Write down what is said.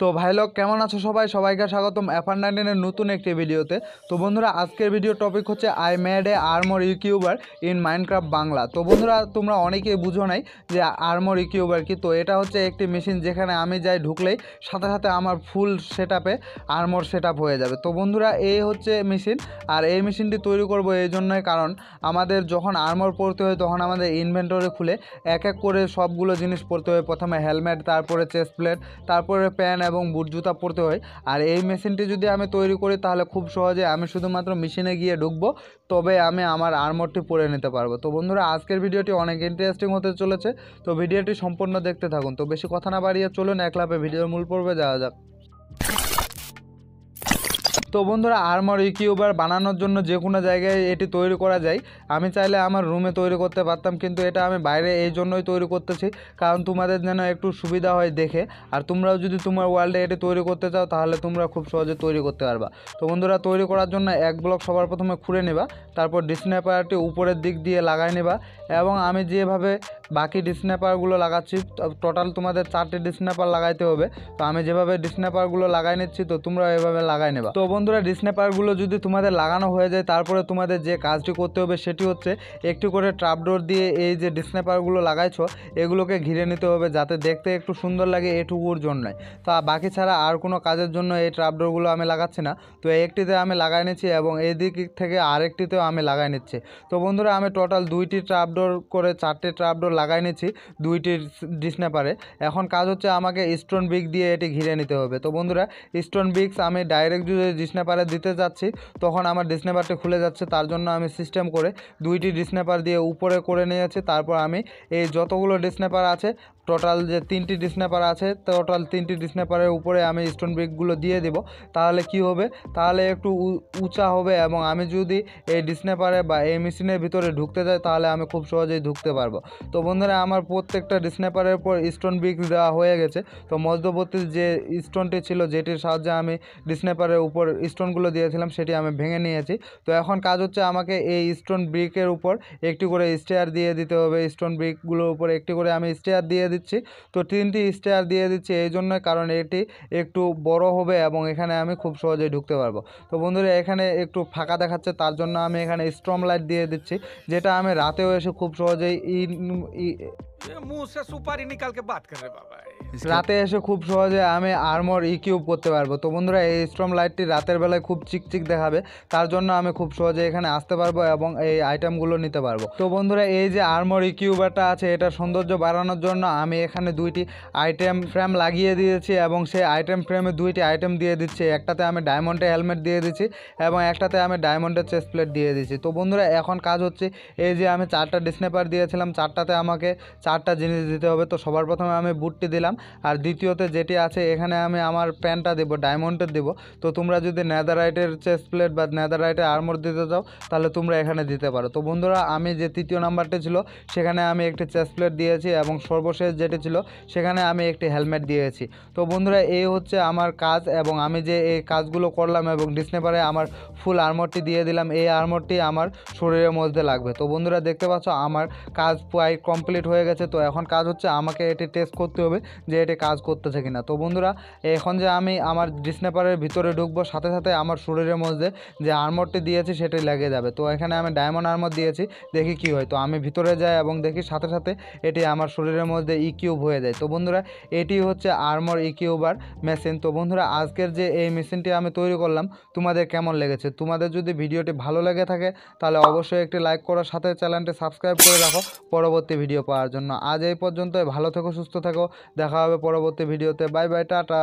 তো ভাইলক কেমন আছো সবাই সবাইকে স্বাগতম এফআর নাইনের নতুন একটি ভিডিওতে তো বন্ধুরা আজকের ভিডিও টপিক হচ্ছে আই ম্যাড এ আর্মর ইউকিউবার ইন মাইনক্রাফ্ট বাংলা তো বন্ধুরা তোমরা অনেকেই বুঝো নাই যে আর্মোর ইউকিউবার কি তো এটা হচ্ছে একটি মেশিন যেখানে আমি যাই ঢুকলেই সাথে সাথে আমার ফুল সেট আপে আর্মোর সেট হয়ে যাবে তো বন্ধুরা এই হচ্ছে মেশিন আর এই মেশিনটি তৈরি করব এই জন্যই কারণ আমাদের যখন আর্মর পড়তে হয় তখন আমাদের ইনভেন্টরে খুলে এক এক করে সবগুলো জিনিস পড়তে হয় প্রথমে হেলমেট তারপরে চেস্ট প্লেট তারপরে প্যান্ট এবং বুট জুতা পরতে হয় আর এই মেশিনটি যদি আমি তৈরি করি তাহলে খুব সহজে আমি শুধুমাত্র মেশিনে গিয়ে ঢুকবো তবে আমি আমার আর্মরটি পরে নিতে পারবো তো বন্ধুরা আজকের ভিডিওটি অনেক ইন্টারেস্টিং হতে চলেছে তো ভিডিওটি সম্পূর্ণ দেখতে থাকুন তো বেশি কথা না বাড়িয়ে চলুন একলাপে ভিডিওর মূল পর্বে যাওয়া যাক তো বন্ধুরা আর্মার ইকিউবার বানানোর জন্য যে কোনো জায়গায় এটি তৈরি করা যায় আমি চাইলে আমার রুমে তৈরি করতে পারতাম কিন্তু এটা আমি বাইরে এই জন্যই তৈরি করতেছি কারণ তোমাদের যেন একটু সুবিধা হয় দেখে আর তোমরাও যদি তোমার ওয়ার্ল্ডে এটি তৈরি করতে চাও তাহলে তোমরা খুব সহজে তৈরি করতে পারবা তো বন্ধুরা তৈরি করার জন্য এক ব্লক সবার প্রথমে খুঁড়ে নেবা তারপর ডিসনেপারটি উপরের দিক দিয়ে লাগাই নেবা এবং আমি যেভাবে বাকি ডিসনেপারগুলো লাগাচ্ছি টোটাল তোমাদের চারটে ডিসনেপার লাগাইতে হবে তো আমি যেভাবে ডিসনেপারগুলো লাগাই নিচ্ছি তো তোমরা এভাবে লাগাই নেবা তো বন্ধুরা ডিসনেপারগুলো যদি তোমাদের লাগানো হয়ে যায় তারপরে তোমাদের যে কাজটি করতে হবে সেটি হচ্ছে একটি করে ট্রাপডোর দিয়ে এই যে ডিসনেপারগুলো লাগাইছো এগুলোকে ঘিরে নিতে হবে যাতে দেখতে একটু সুন্দর লাগে এটুকুর জন্যই তা বাকি ছাড়া আর কোনো কাজের জন্য এই ট্রাপডোরগুলো আমি লাগাচ্ছি না তো একটিতে আমি লাগাই নিচ্ছি এবং এই দিক থেকে আরেকটিতেও আমি লাগাই নিচ্ছি তো বন্ধুরা আমি টোটাল দুইটি ট্রাপডোর করে চারটি ট্রাপডোর লাগাই নিচ্ছি দুইটি ডিসনেপারে এখন কাজ হচ্ছে আমাকে স্টোন বিগ দিয়ে এটি ঘিরে নিতে হবে তো বন্ধুরা স্টোন বিগস আমি ডাইরেক্ট যদি ডিসনেপারে দিতে যাচ্ছি তখন আমার ডিসনেপারটি খুলে যাচ্ছে তার জন্য আমি সিস্টেম করে দুইটি ডিসনেপার দিয়ে উপরে করে নিয়েছি তারপর আমি এই যতগুলো ডিসনেপার আছে টোটাল যে তিনটি ডিসনেপার আছে টোটাল তিনটি ডিসনেপারের উপরে আমি স্টোন ব্রিকগুলো দিয়ে দেব তাহলে কি হবে তাহলে একটু উঁচা হবে এবং আমি যদি এই ডিসনেপারে বা এই মেশিনের ভিতরে ঢুকতে যাই তাহলে আমি খুব সহজেই ঢুকতে পারবো তো বন্ধুরা আমার প্রত্যেকটা ডিসনেপারের পর স্টোন ব্রিক দেওয়া হয়ে গেছে তো মধ্যবর্তী যে স্টোনটি ছিল যেটির সাহায্যে আমি ডিসনেপারের উপর স্টোনগুলো দিয়েছিলাম সেটি আমি ভেঙে নিয়েছি তো এখন কাজ হচ্ছে আমাকে এই স্টোন ব্রিকের উপর একটি করে স্টেয়ার দিয়ে দিতে হবে স্টোন ব্রিকগুলোর উপর একটি করে আমি স্টেয়ার দিয়ে দিচ্ছি তো তিনটি স্টেয়ার দিয়ে দিচ্ছি এই জন্য কারণ এটি একটু বড় হবে এবং এখানে আমি খুব সহজেই ঢুকতে পারবো তো বন্ধুরা এখানে একটু ফাঁকা দেখাচ্ছে তার জন্য আমি এখানে স্ট্রম লাইট দিয়ে দিচ্ছি যেটা আমি রাতেও এসে খুব সহজেই মুখ সুপারি নিকালকে বাদ করে বাবা রাতে এসে খুব সহজে আমি আর্মর ইকিউব e করতে পারবো তো বন্ধুরা এই স্ট্রম লাইটটি রাতের বেলায় খুব চিকচিক দেখাবে তার জন্য আমি খুব সহজে এখানে আসতে পারবো এবং এই আইটেমগুলো নিতে পারবো তো বন্ধুরা এই যে আর্মর ইকিউবারটা e আছে এটা সৌন্দর্য বাড়ানোর জন্য আমি এখানে দুইটি আইটেম ফ্রেম লাগিয়ে দিয়েছি এবং সেই আইটেম ফ্রেমে দুইটি আইটেম দিয়ে দিচ্ছি একটাতে আমি ডায়মন্ডে হেলমেট দিয়ে দিচ্ছি এবং একটাতে আমি ডায়মন্ডের চেস প্লেট দিয়ে দিচ্ছি তো বন্ধুরা এখন কাজ হচ্ছে এই যে আমি চারটা ডিসনেপার দিয়েছিলাম চারটাতে আমাকে চারটা জিনিস দিতে হবে তো সবার প্রথমে আমি বুটটি দিলাম আর দ্বিতীয়তে যেটি আছে এখানে আমি আমার প্যান্টটা দেবো ডায়মন্ডের দেবো তো তোমরা যদি ন্যাদারাইটের চেস্ট প্লেট বা ন্যাদারাইটের আর্মর দিতে চাও তাহলে তোমরা এখানে দিতে পারো তো বন্ধুরা আমি যে তৃতীয় নাম্বারটি ছিল সেখানে আমি একটি চেস্ট প্লেট দিয়েছি এবং সর্বশেষ যেটি ছিল সেখানে আমি একটি হেলমেট দিয়েছি তো বন্ধুরা এই হচ্ছে আমার কাজ এবং আমি যে এই কাজগুলো করলাম এবং ডিসনেপারে আমার ফুল আর্মরটি দিয়ে দিলাম এই আর্মরটি আমার শরীরের মধ্যে লাগবে তো বন্ধুরা দেখতে পাচ্ছ আমার কাজ প্রায় কমপ্লিট হয়ে গেছে তো এখন কাজ হচ্ছে আমাকে এটি টেস্ট করতে হবে যে এটি কাজ করতেছে কিনা তো বন্ধুরা এখন যে আমি আমার ডিসনেপারের ভিতরে ঢুকবো সাথে সাথে আমার শরীরের মধ্যে যে আর্মরটি দিয়েছি সেটাই লেগে যাবে তো এখানে আমি ডায়মন্ড আর্মর দিয়েছি দেখি কি হয় তো আমি ভিতরে যাই এবং দেখি সাথে সাথে এটি আমার শরীরের মধ্যে ইকিউব হয়ে যায় তো বন্ধুরা এটি হচ্ছে আর্মর ইকিউবার মেশিন তো বন্ধুরা আজকের যে এই মেশিনটি আমি তৈরি করলাম তোমাদের কেমন লেগেছে তোমাদের যদি ভিডিওটি ভালো লেগে থাকে তাহলে অবশ্যই একটি লাইক করার সাথে চ্যানেলটি সাবস্ক্রাইব করে রাখো পরবর্তী ভিডিও পাওয়ার জন্য আজ এই পর্যন্ত ভালো থেকো সুস্থ থেকো দেখা দেখা হবে পরবর্তী ভিডিওতে বাই বাই টাটা